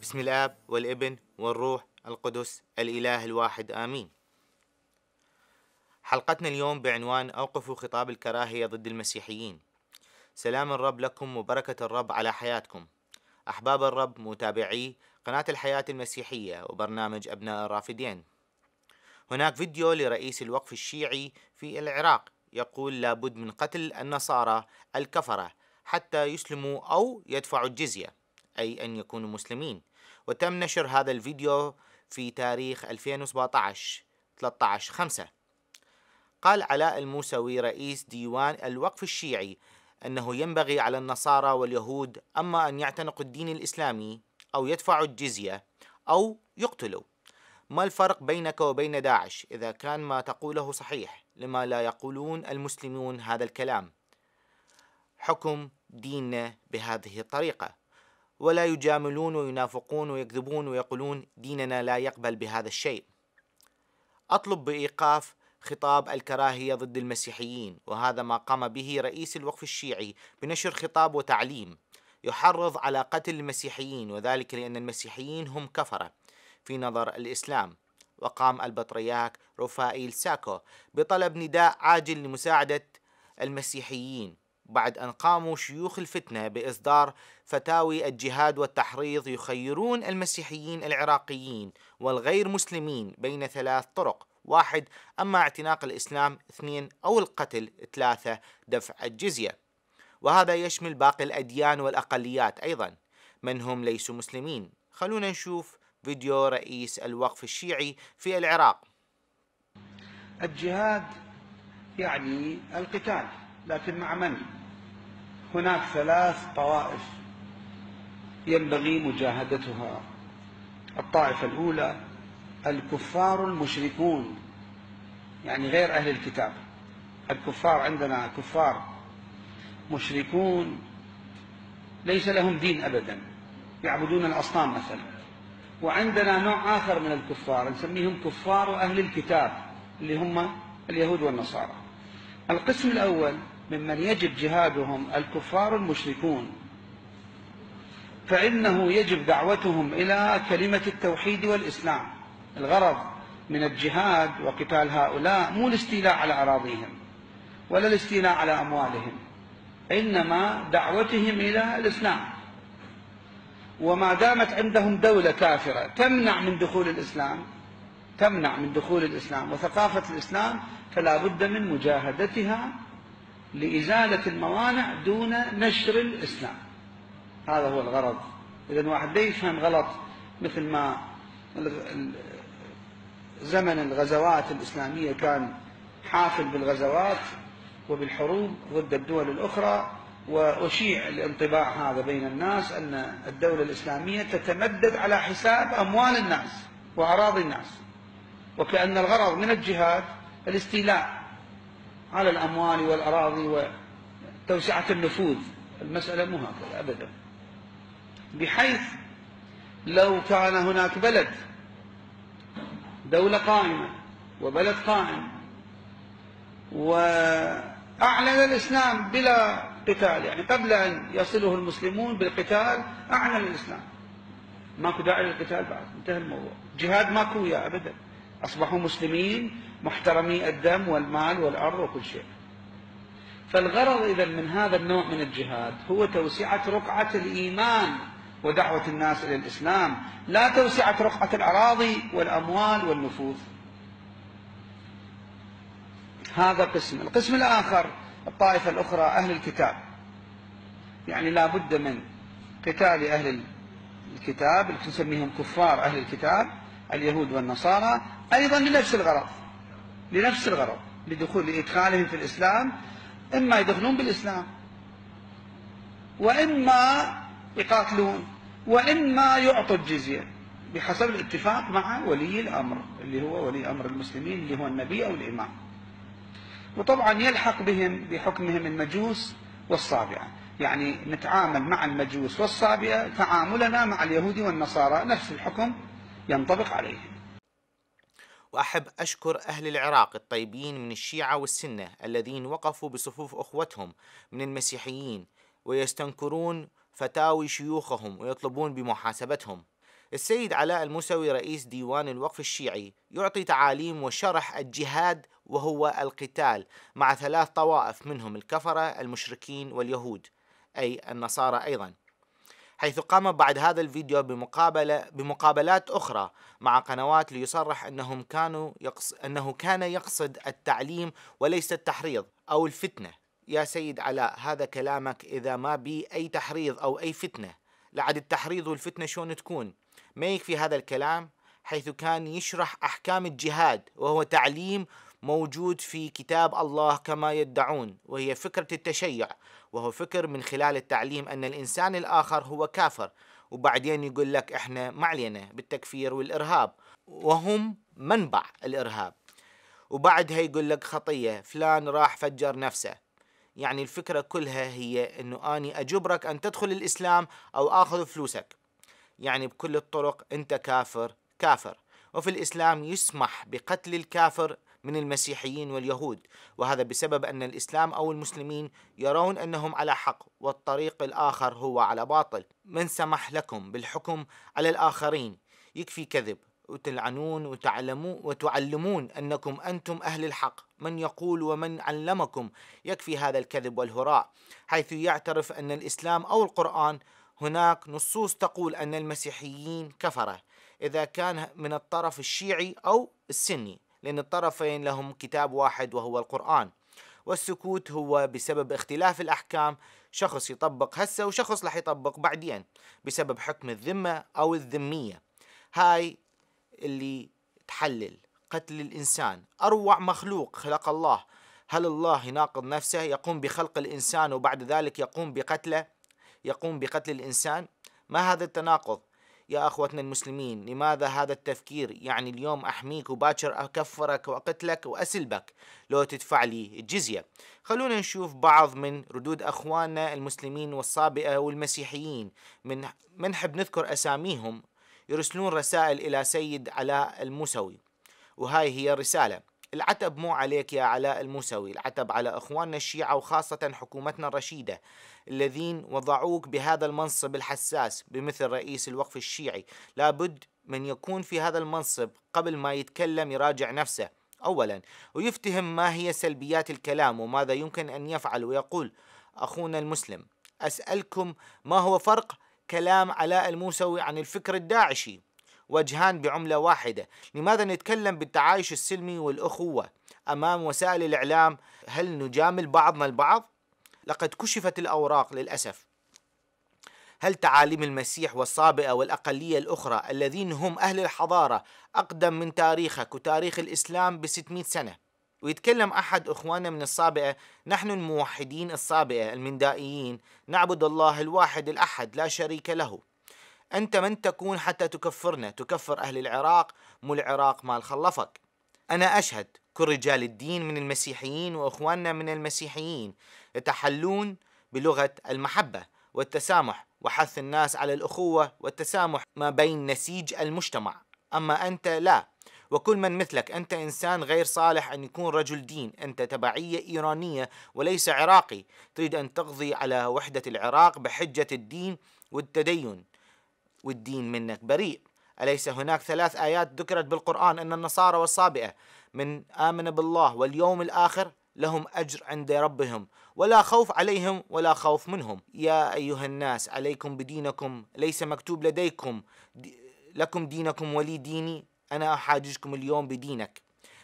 بسم الاب والابن والروح القدس الإله الواحد آمين حلقتنا اليوم بعنوان أوقفوا خطاب الكراهية ضد المسيحيين سلام الرب لكم وبركة الرب على حياتكم أحباب الرب متابعي قناة الحياة المسيحية وبرنامج أبناء الرافدين هناك فيديو لرئيس الوقف الشيعي في العراق يقول لابد من قتل النصارى الكفرة حتى يسلموا أو يدفعوا الجزية أي أن يكونوا مسلمين وتم نشر هذا الفيديو في تاريخ 2017 13 5 قال علاء الموسوي رئيس ديوان الوقف الشيعي أنه ينبغي على النصارى واليهود أما أن يعتنقوا الدين الإسلامي أو يدفعوا الجزية أو يقتلوا ما الفرق بينك وبين داعش إذا كان ما تقوله صحيح لما لا يقولون المسلمون هذا الكلام حكم ديننا بهذه الطريقه ولا يجاملون وينافقون ويكذبون ويقولون ديننا لا يقبل بهذا الشيء. اطلب بايقاف خطاب الكراهيه ضد المسيحيين وهذا ما قام به رئيس الوقف الشيعي بنشر خطاب وتعليم يحرض على قتل المسيحيين وذلك لان المسيحيين هم كفره في نظر الاسلام وقام البطرياك روفائيل ساكو بطلب نداء عاجل لمساعده المسيحيين بعد أن قاموا شيوخ الفتنة بإصدار فتاوي الجهاد والتحريض يخيرون المسيحيين العراقيين والغير مسلمين بين ثلاث طرق واحد أما اعتناق الإسلام اثنين أو القتل ثلاثة دفع الجزية وهذا يشمل باقي الأديان والأقليات أيضا من هم ليسوا مسلمين خلونا نشوف فيديو رئيس الوقف الشيعي في العراق الجهاد يعني القتال لكن مع من؟ هناك ثلاث طوائف ينبغي مجاهدتها الطائفة الأولى الكفار المشركون يعني غير أهل الكتاب الكفار عندنا كفار مشركون ليس لهم دين أبدا يعبدون الأصنام مثلا وعندنا نوع آخر من الكفار نسميهم كفار أهل الكتاب اللي هم اليهود والنصارى القسم الأول ممن يجب جهادهم الكفار المشركون فإنه يجب دعوتهم إلى كلمة التوحيد والإسلام الغرض من الجهاد وقتال هؤلاء مو الاستيلاء على أراضيهم ولا الاستيلاء على أموالهم إنما دعوتهم إلى الإسلام وما دامت عندهم دولة كافرة تمنع من دخول الإسلام تمنع من دخول الإسلام وثقافة الإسلام فلا بد من مجاهدتها لإزالة الموانع دون نشر الإسلام هذا هو الغرض إذا واحد لا يفهم غلط مثل ما زمن الغزوات الإسلامية كان حافل بالغزوات وبالحروب ضد الدول الأخرى وأشيع الانطباع هذا بين الناس أن الدولة الإسلامية تتمدد على حساب أموال الناس وأراضي الناس وكأن الغرض من الجهاد الاستيلاء على الأموال والأراضي وتوسعة النفوذ المسألة مو هكذا أبدا بحيث لو كان هناك بلد دولة قائمة وبلد قائم وأعلن الإسلام بلا قتال يعني قبل أن يصله المسلمون بالقتال أعلن الإسلام ماكو داعي للقتال بعد انتهى الموضوع جهاد ماكو يا أبدا أصبحوا مسلمين محترمي الدم والمال والأرض وكل شيء فالغرض إذا من هذا النوع من الجهاد هو توسعة رقعة الإيمان ودعوة الناس إلى الإسلام لا توسعة رقعة الأراضي والأموال والنفوذ هذا قسم القسم الآخر الطائفة الأخرى أهل الكتاب يعني لا بد من قتال أهل الكتاب نسميهم كفار أهل الكتاب اليهود والنصارى أيضا لنفس الغرض لنفس الغرض لدخول لإدخالهم في الإسلام إما يدخلون بالإسلام وإما يقاتلون وإما يعطوا الجزية بحسب الاتفاق مع ولي الأمر اللي هو ولي أمر المسلمين اللي هو النبي أو الإمام وطبعا يلحق بهم بحكمهم المجوس والصابئة يعني نتعامل مع المجوس والصابئة تعاملنا مع اليهود والنصارى نفس الحكم ينطبق عليه وأحب أشكر أهل العراق الطيبين من الشيعة والسنة الذين وقفوا بصفوف أخوتهم من المسيحيين ويستنكرون فتاوي شيوخهم ويطلبون بمحاسبتهم السيد علاء الموسوي رئيس ديوان الوقف الشيعي يعطي تعاليم وشرح الجهاد وهو القتال مع ثلاث طوائف منهم الكفرة المشركين واليهود أي النصارى أيضا حيث قام بعد هذا الفيديو بمقابلة بمقابلات أخرى مع قنوات ليصرح أنهم كانوا يقص أنه كان يقصد التعليم وليس التحريض أو الفتنة يا سيد علاء هذا كلامك إذا ما بي أي تحريض أو أي فتنة لعد التحريض والفتنة شلون تكون ما يكفي هذا الكلام حيث كان يشرح أحكام الجهاد وهو تعليم موجود في كتاب الله كما يدعون وهي فكرة التشيع وهو فكر من خلال التعليم أن الإنسان الآخر هو كافر وبعدين يقول لك إحنا ما علينا بالتكفير والإرهاب وهم منبع الإرهاب وبعدها يقول لك خطية فلان راح فجر نفسه يعني الفكرة كلها هي أنه أني أجبرك أن تدخل الإسلام أو آخذ فلوسك يعني بكل الطرق أنت كافر كافر وفي الإسلام يسمح بقتل الكافر من المسيحيين واليهود وهذا بسبب أن الإسلام أو المسلمين يرون أنهم على حق والطريق الآخر هو على باطل من سمح لكم بالحكم على الآخرين يكفي كذب وتلعنون وتعلمون وتعلمون أنكم أنتم أهل الحق من يقول ومن علمكم يكفي هذا الكذب والهراء حيث يعترف أن الإسلام أو القرآن هناك نصوص تقول أن المسيحيين كفرة إذا كان من الطرف الشيعي أو السني لأن الطرفين لهم كتاب واحد وهو القرآن والسكوت هو بسبب اختلاف الأحكام شخص يطبق هسه وشخص راح يطبق بعدين بسبب حكم الذمة أو الذمية هاي اللي تحلل قتل الإنسان أروع مخلوق خلق الله هل الله يناقض نفسه يقوم بخلق الإنسان وبعد ذلك يقوم بقتله يقوم بقتل الإنسان ما هذا التناقض يا أخوتنا المسلمين لماذا هذا التفكير يعني اليوم أحميك وباكر أكفرك وأقتلك وأسلبك لو تدفع لي الجزية خلونا نشوف بعض من ردود أخواننا المسلمين والصابئة والمسيحيين من منحب نذكر أساميهم يرسلون رسائل إلى سيد علاء الموسوي وهاي هي الرسالة العتب مو عليك يا علاء الموسوي العتب على إخواننا الشيعة وخاصة حكومتنا الرشيدة الذين وضعوك بهذا المنصب الحساس بمثل رئيس الوقف الشيعي لابد من يكون في هذا المنصب قبل ما يتكلم يراجع نفسه أولا ويفتهم ما هي سلبيات الكلام وماذا يمكن أن يفعل ويقول أخونا المسلم أسألكم ما هو فرق كلام علاء الموسوي عن الفكر الداعشي وجهان بعملة واحدة لماذا نتكلم بالتعايش السلمي والأخوة أمام وسائل الإعلام هل نجامل بعضنا البعض؟ لقد كشفت الأوراق للأسف هل تعاليم المسيح والصابئة والأقلية الأخرى الذين هم أهل الحضارة أقدم من تاريخك وتاريخ الإسلام بستمائة سنة ويتكلم أحد أخواننا من الصابئة نحن الموحدين الصابئة المندائيين نعبد الله الواحد الأحد لا شريك له أنت من تكون حتى تكفرنا تكفر أهل العراق مو العراق مال خلفك أنا أشهد كل رجال الدين من المسيحيين وإخواننا من المسيحيين يتحلون بلغة المحبة والتسامح وحث الناس على الأخوة والتسامح ما بين نسيج المجتمع أما أنت لا وكل من مثلك أنت إنسان غير صالح أن يكون رجل دين أنت تبعية إيرانية وليس عراقي تريد أن تقضي على وحدة العراق بحجة الدين والتدين والدين منك بريء أليس هناك ثلاث آيات ذكرت بالقرآن أن النصارى والصابئة من آمن بالله واليوم الآخر لهم أجر عند ربهم ولا خوف عليهم ولا خوف منهم يا أيها الناس عليكم بدينكم ليس مكتوب لديكم لكم دينكم ولي ديني أنا أحاججكم اليوم بدينك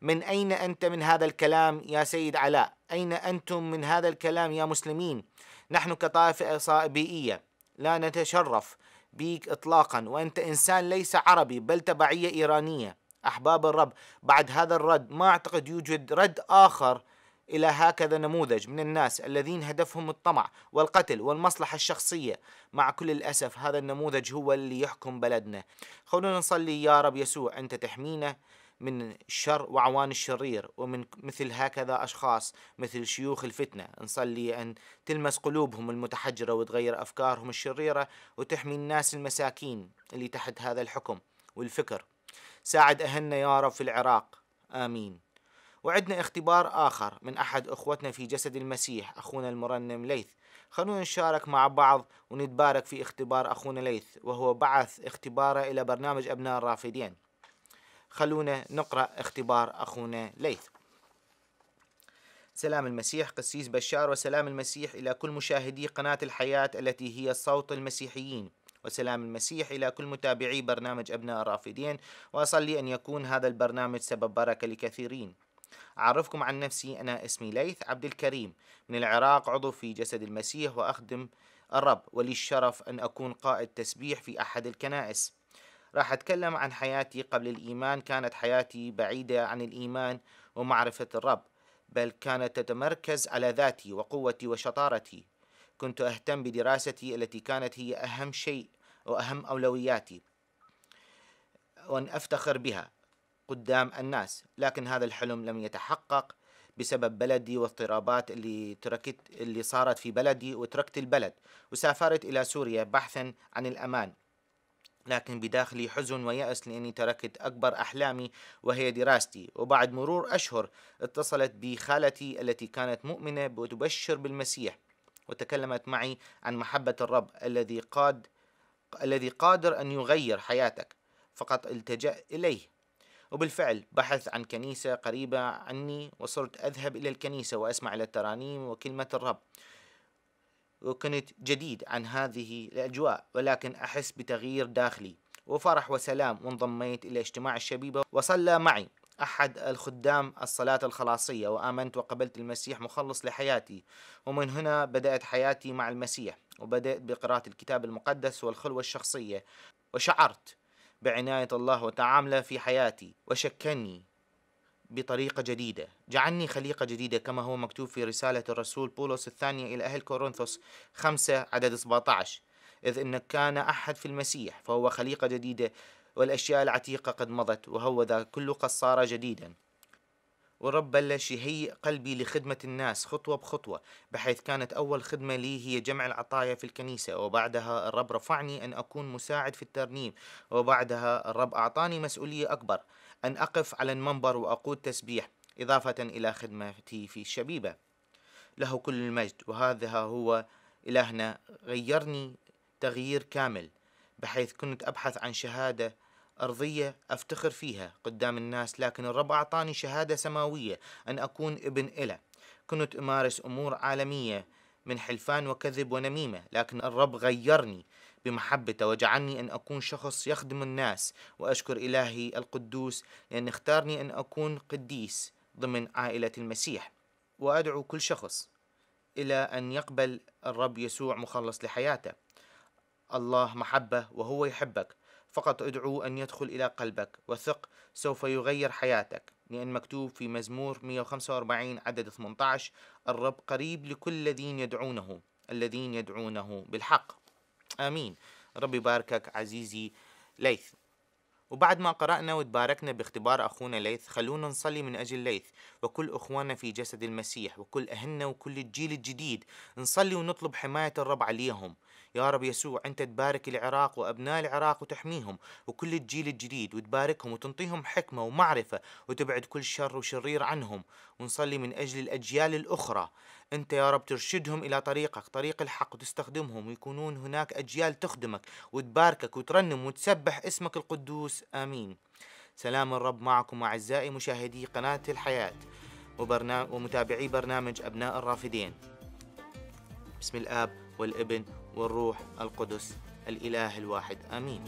من أين أنت من هذا الكلام يا سيد علاء أين أنتم من هذا الكلام يا مسلمين نحن كطائفة صائبيئية لا نتشرف بيك إطلاقا وأنت إنسان ليس عربي بل تبعية إيرانية أحباب الرب بعد هذا الرد ما أعتقد يوجد رد آخر إلى هكذا نموذج من الناس الذين هدفهم الطمع والقتل والمصلحة الشخصية مع كل الأسف هذا النموذج هو اللي يحكم بلدنا خلونا نصلي يا رب يسوع أنت تحمينا من الشر وعوان الشرير ومن مثل هكذا أشخاص مثل شيوخ الفتنة نصلي أن تلمس قلوبهم المتحجرة وتغير أفكارهم الشريرة وتحمي الناس المساكين اللي تحت هذا الحكم والفكر ساعد أهلنا يا رب في العراق آمين وعدنا اختبار آخر من أحد أخوتنا في جسد المسيح أخونا المرنم ليث خلونا نشارك مع بعض ونتبارك في اختبار أخونا ليث وهو بعث اختباره إلى برنامج أبناء الرافدين خلونا نقرأ اختبار أخونا ليث سلام المسيح قسيس بشار وسلام المسيح إلى كل مشاهدي قناة الحياة التي هي صوت المسيحيين وسلام المسيح إلى كل متابعي برنامج أبناء الرافدين وأصلي أن يكون هذا البرنامج سبب بركة لكثيرين أعرفكم عن نفسي أنا اسمي ليث عبد الكريم من العراق عضو في جسد المسيح وأخدم الرب ولي الشرف أن أكون قائد تسبيح في أحد الكنائس راح أتكلم عن حياتي قبل الإيمان كانت حياتي بعيدة عن الإيمان ومعرفة الرب بل كانت تتمركز على ذاتي وقوتي وشطارتي كنت أهتم بدراستي التي كانت هي أهم شيء وأهم أولوياتي وأن أفتخر بها قدام الناس لكن هذا الحلم لم يتحقق بسبب بلدي واضطرابات اللي تركت اللي صارت في بلدي وتركت البلد وسافرت إلى سوريا بحثا عن الأمان لكن بداخلي حزن ويأس لأني تركت أكبر أحلامي وهي دراستي وبعد مرور أشهر اتصلت بي خالتي التي كانت مؤمنة وتبشر بالمسيح وتكلمت معي عن محبة الرب الذي قاد الذي قادر أن يغير حياتك فقط التجأ إليه وبالفعل بحث عن كنيسة قريبة عني وصرت أذهب إلى الكنيسة وأسمع إلى الترانيم وكلمة الرب وكنت جديد عن هذه الأجواء ولكن أحس بتغيير داخلي وفرح وسلام وانضميت إلى اجتماع الشبيبة وصلى معي أحد الخدام الصلاة الخلاصية وآمنت وقبلت المسيح مخلص لحياتي ومن هنا بدأت حياتي مع المسيح وبدأت بقراءة الكتاب المقدس والخلوة الشخصية وشعرت بعناية الله وتعامله في حياتي وشكني بطريقة جديدة جعلني خليقة جديدة كما هو مكتوب في رسالة الرسول بولس الثانية إلى أهل كورنثوس خمسة عدد 17 إذ إن كان أحد في المسيح فهو خليقة جديدة والأشياء العتيقة قد مضت وهو ذا كل قد صار جديدا والرب بلش يهيئ قلبي لخدمة الناس خطوة بخطوة بحيث كانت أول خدمة لي هي جمع العطايا في الكنيسة وبعدها الرب رفعني أن أكون مساعد في الترنيم وبعدها الرب أعطاني مسؤولية أكبر أن أقف على المنبر وأقود تسبيح إضافة إلى خدمتي في الشبيبة له كل المجد وهذا هو إلهنا غيرني تغيير كامل بحيث كنت أبحث عن شهادة أرضية أفتخر فيها قدام الناس لكن الرب أعطاني شهادة سماوية أن أكون ابن إله كنت أمارس أمور عالمية من حلفان وكذب ونميمة لكن الرب غيرني بمحبته وجعلني أن أكون شخص يخدم الناس وأشكر إلهي القدوس لأن اختارني أن أكون قديس ضمن عائلة المسيح وأدعو كل شخص إلى أن يقبل الرب يسوع مخلص لحياته الله محبة وهو يحبك فقط ادعو أن يدخل إلى قلبك وثق سوف يغير حياتك لأن مكتوب في مزمور 145 عدد 18 الرب قريب لكل الذين يدعونه الذين يدعونه بالحق آمين ربي يباركك عزيزي ليث وبعد ما قرأنا وتباركنا باختبار أخونا ليث خلونا نصلي من أجل ليث وكل أخواننا في جسد المسيح وكل أهلنا وكل الجيل الجديد نصلي ونطلب حماية الرب عليهم يا رب يسوع أنت تبارك العراق وأبناء العراق وتحميهم وكل الجيل الجديد وتباركهم وتنطيهم حكمة ومعرفة وتبعد كل شر وشرير عنهم ونصلي من أجل الأجيال الأخرى أنت يا رب ترشدهم إلى طريقك طريق الحق وتستخدمهم ويكونون هناك أجيال تخدمك وتباركك وترنم وتسبح اسمك القدوس آمين سلام الرب معكم أعزائي مشاهدي قناة الحياة وبرنامج ومتابعي برنامج أبناء الرافدين بسم الآب والابن والروح القدس الإله الواحد آمين